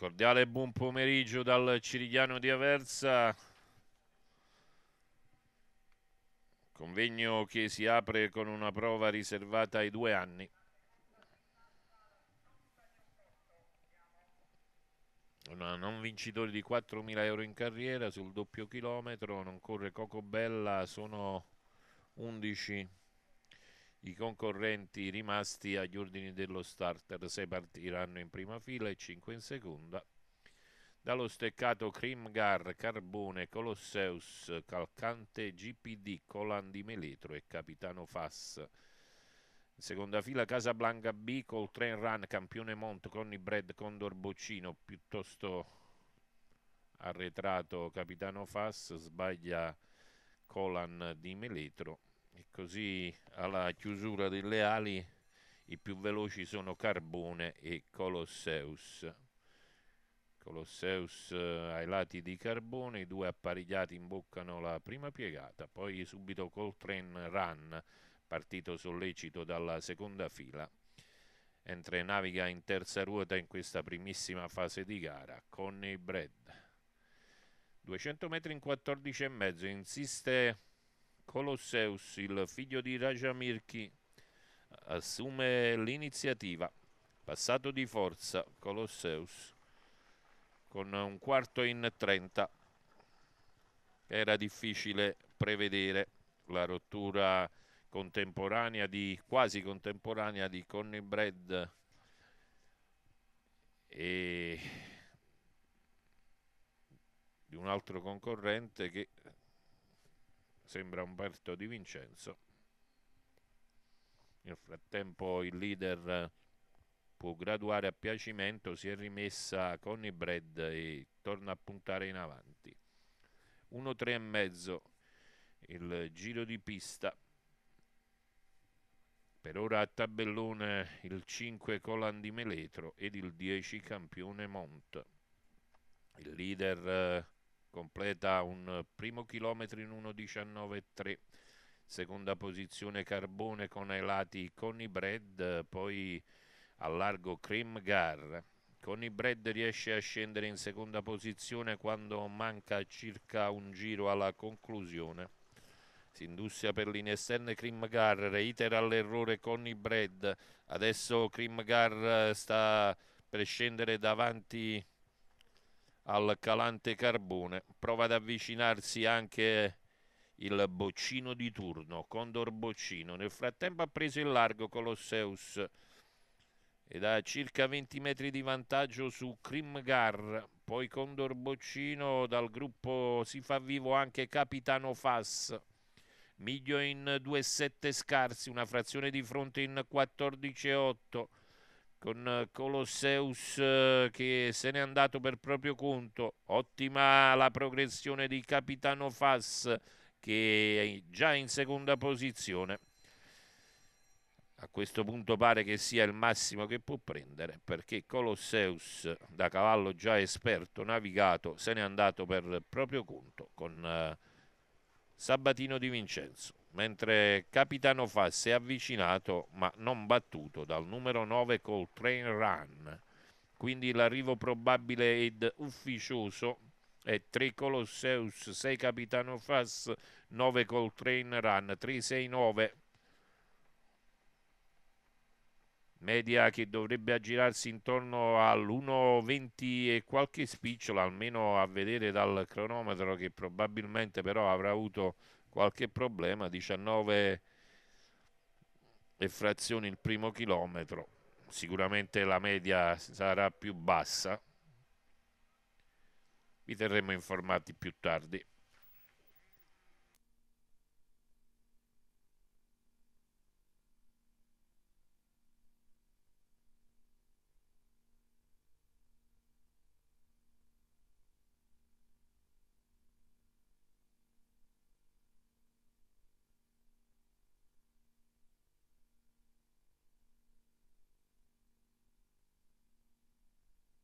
Cordiale buon pomeriggio dal Cirigliano di Aversa. Convegno che si apre con una prova riservata ai due anni. Una non vincitore di 4.000 euro in carriera sul doppio chilometro, non corre Cocobella, sono 11. I concorrenti rimasti agli ordini dello starter, 6 partiranno in prima fila e 5 in seconda. Dallo steccato Crimgar, Carbone, Colosseus, Calcante, GPD, Colan di Meletro e Capitano Fass. In seconda fila Casablanca B, Coltrane Run, Campione Mont, Conny Bread, Condor Boccino, piuttosto arretrato Capitano Fass, sbaglia Colan di Meletro. E così alla chiusura delle ali i più veloci sono Carbone e Colosseus. Colosseus eh, ai lati di Carbone, i due apparigliati imboccano la prima piegata, poi subito Coltrane Run, partito sollecito dalla seconda fila, Entra e naviga in terza ruota in questa primissima fase di gara, Connie Bread. 200 metri in 14 e mezzo, insiste Colosseus, il figlio di Rajamirchi, assume l'iniziativa. Passato di forza Colosseus con un quarto in 30. Era difficile prevedere la rottura contemporanea di, quasi contemporanea di Connie Brad e di un altro concorrente che sembra Umberto Di Vincenzo. Nel frattempo il leader eh, può graduare a piacimento, si è rimessa con i bread e torna a puntare in avanti. 1-3 e mezzo il giro di pista. Per ora a tabellone il 5 Colan di Meletro ed il 10 Campione Mont. Il leader eh, Completa un primo chilometro in 1.19.3, seconda posizione Carbone con ai lati Connie Bread, poi a largo Kremgar. Connie Bread riesce a scendere in seconda posizione quando manca circa un giro alla conclusione. Si indussia per linee esterne Krimgar, reitera l'errore Connie Bread. Adesso Krimgar eh, sta per scendere davanti al calante carbone. Prova ad avvicinarsi anche il boccino di turno, Condor Boccino. Nel frattempo ha preso il largo Colosseus ed ha circa 20 metri di vantaggio su Krimgar. Poi Condor Boccino dal gruppo si fa vivo anche Capitano Fass. Miglio in 2,7 scarsi, una frazione di fronte in 14,8 con Colosseus che se n'è andato per proprio conto. Ottima la progressione di Capitano Fass che è già in seconda posizione. A questo punto pare che sia il massimo che può prendere perché Colosseus da cavallo già esperto, navigato, se n'è andato per proprio conto con eh, Sabatino di Vincenzo mentre Capitano Fass è avvicinato ma non battuto dal numero 9 col train run. Quindi l'arrivo probabile ed ufficioso è 3 Colosseus, 6 Capitano Fass, 9 col train run, 369 media che dovrebbe aggirarsi intorno all'1,20 e qualche spicciola, almeno a vedere dal cronometro che probabilmente però avrà avuto qualche problema, 19 e frazioni il primo chilometro, sicuramente la media sarà più bassa, vi terremo informati più tardi.